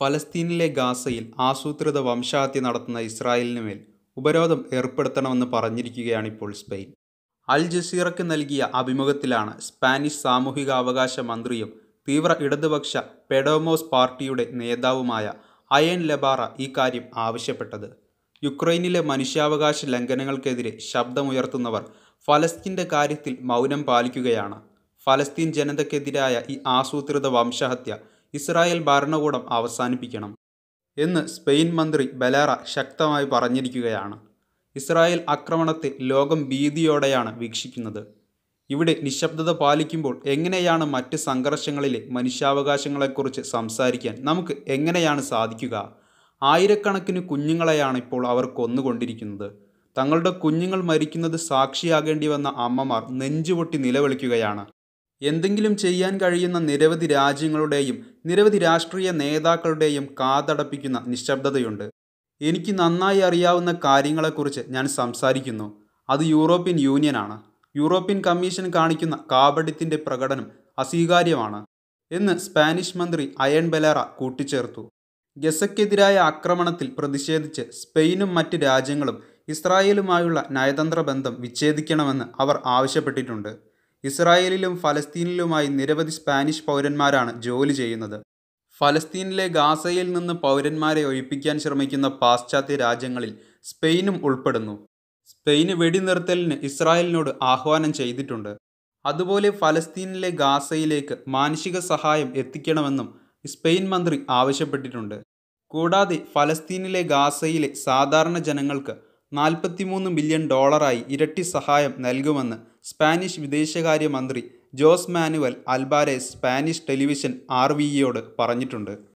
ഫലസ്തീനിലെ ഗാസയിൽ ആസൂത്രിത വംശഹത്യ നടത്തുന്ന ഇസ്രായേലിന് മേൽ ഉപരോധം ഏർപ്പെടുത്തണമെന്ന് പറഞ്ഞിരിക്കുകയാണിപ്പോൾ സ്പെയിൻ അൽ ജസീറയ്ക്ക് നൽകിയ അഭിമുഖത്തിലാണ് സ്പാനിഷ് സാമൂഹികാവകാശ മന്ത്രിയും തീവ്ര ഇടതുപക്ഷ പെഡോമോസ് പാർട്ടിയുടെ നേതാവുമായ അയൻ ലബാറ ഈ കാര്യം ആവശ്യപ്പെട്ടത് യുക്രൈനിലെ മനുഷ്യാവകാശ ലംഘനങ്ങൾക്കെതിരെ ശബ്ദമുയർത്തുന്നവർ ഫലസ്തീൻ്റെ കാര്യത്തിൽ മൗനം പാലിക്കുകയാണ് ഫലസ്തീൻ ജനതയ്ക്കെതിരായ ഈ ആസൂത്രിത വംശഹത്യ ഇസ്രായേൽ ഭരണകൂടം അവസാനിപ്പിക്കണം എന്ന് സ്പെയിൻ മന്ത്രി ബലേറ ശക്തമായി പറഞ്ഞിരിക്കുകയാണ് ഇസ്രായേൽ ആക്രമണത്തെ ലോകം ഭീതിയോടെയാണ് വീക്ഷിക്കുന്നത് ഇവിടെ നിശബ്ദത പാലിക്കുമ്പോൾ എങ്ങനെയാണ് മറ്റ് സംഘർഷങ്ങളിലെ മനുഷ്യാവകാശങ്ങളെക്കുറിച്ച് സംസാരിക്കാൻ നമുക്ക് എങ്ങനെയാണ് സാധിക്കുക ആയിരക്കണക്കിന് കുഞ്ഞുങ്ങളെയാണ് ഇപ്പോൾ അവർ കൊന്നുകൊണ്ടിരിക്കുന്നത് തങ്ങളുടെ കുഞ്ഞുങ്ങൾ മരിക്കുന്നത് സാക്ഷിയാകേണ്ടി വന്ന അമ്മമാർ നെഞ്ചുപൊട്ടി നിലവിളിക്കുകയാണ് എന്തെങ്കിലും ചെയ്യാൻ കഴിയുന്ന നിരവധി രാജ്യങ്ങളുടെയും നിരവധി രാഷ്ട്രീയ നേതാക്കളുടെയും കാതടപ്പിക്കുന്ന നിശബ്ദതയുണ്ട് എനിക്ക് നന്നായി അറിയാവുന്ന കാര്യങ്ങളെക്കുറിച്ച് ഞാൻ സംസാരിക്കുന്നു അത് യൂറോപ്യൻ യൂണിയനാണ് യൂറോപ്യൻ കമ്മീഷൻ കാണിക്കുന്ന കാപട്യത്തിൻ്റെ പ്രകടനം അസ്വീകാര്യമാണ് എന്ന് സ്പാനിഷ് മന്ത്രി അയൺ ബലേറ കൂട്ടിച്ചേർത്തു ഗസക്കെതിരായ ആക്രമണത്തിൽ പ്രതിഷേധിച്ച് സ്പെയിനും മറ്റ് രാജ്യങ്ങളും ഇസ്രായേലുമായുള്ള നയതന്ത്ര ബന്ധം വിച്ഛേദിക്കണമെന്ന് അവർ ആവശ്യപ്പെട്ടിട്ടുണ്ട് ഇസ്രായേലിലും ഫലസ്തീനിലുമായി നിരവധി സ്പാനിഷ് പൗരന്മാരാണ് ജോലി ചെയ്യുന്നത് ഫലസ്തീനിലെ ഗാസയിൽ നിന്ന് പൗരന്മാരെ ഒഴിപ്പിക്കാൻ ശ്രമിക്കുന്ന പാശ്ചാത്യ രാജ്യങ്ങളിൽ സ്പെയിനും ഉൾപ്പെടുന്നു സ്പെയിന് വെടിനിർത്തലിന് ഇസ്രായേലിനോട് ആഹ്വാനം ചെയ്തിട്ടുണ്ട് അതുപോലെ ഫലസ്തീനിലെ ഗാസയിലേക്ക് മാനസിക സഹായം എത്തിക്കണമെന്നും സ്പെയിൻ മന്ത്രി ആവശ്യപ്പെട്ടിട്ടുണ്ട് കൂടാതെ ഫലസ്തീനിലെ ഗാസയിലെ സാധാരണ ജനങ്ങൾക്ക് നാൽപ്പത്തിമൂന്ന് മില്യൺ ഡോളറായി ഇരട്ടി സഹായം നൽകുമെന്ന് സ്പാനിഷ് വിദേശകാര്യ മന്ത്രി Jose Manuel Albares Spanish television R V ഇയോട് പറഞ്ഞിട്ടുണ്ട്